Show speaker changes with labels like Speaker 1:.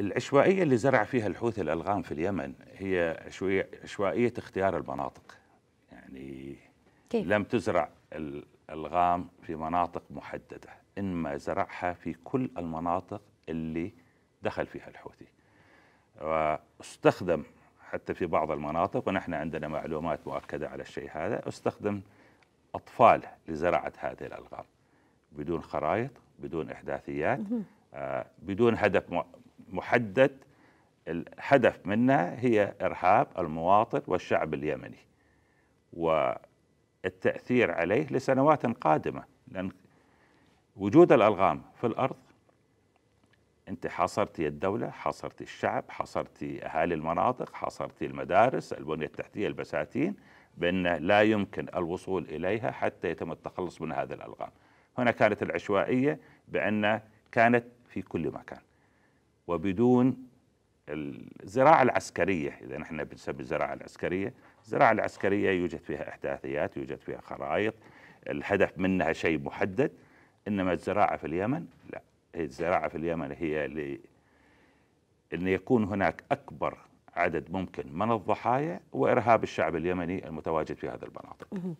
Speaker 1: العشوائية اللي زرع فيها الحوثي الألغام في اليمن هي عشوائية اختيار المناطق يعني كيف؟ لم تزرع الألغام في مناطق محددة إنما زرعها في كل المناطق اللي دخل فيها الحوثي واستخدم حتى في بعض المناطق ونحن عندنا معلومات مؤكدة على الشيء هذا استخدم أطفال لزراعة هذه الألغام بدون خرائط بدون إحداثيات آه، بدون هدف محدد الهدف منها هي إرهاب المواطن والشعب اليمني والتأثير عليه لسنوات قادمة لأن وجود الألغام في الأرض أنت حاصرتي الدولة حاصرتي الشعب حاصرتي أهالي المناطق حاصرتي المدارس البنية التحتية البساتين بأن لا يمكن الوصول إليها حتى يتم التخلص من هذه الألغام هنا كانت العشوائية بأن كانت في كل مكان وبدون الزراعة العسكرية إذا نحن بنسمي الزراعة العسكرية الزراعة العسكرية يوجد فيها إحداثيات يوجد فيها خرائط الهدف منها شيء محدد إنما الزراعة في اليمن لا الزراعة في اليمن هي أن يكون هناك أكبر عدد ممكن من الضحايا وإرهاب الشعب اليمني المتواجد في هذه المناطق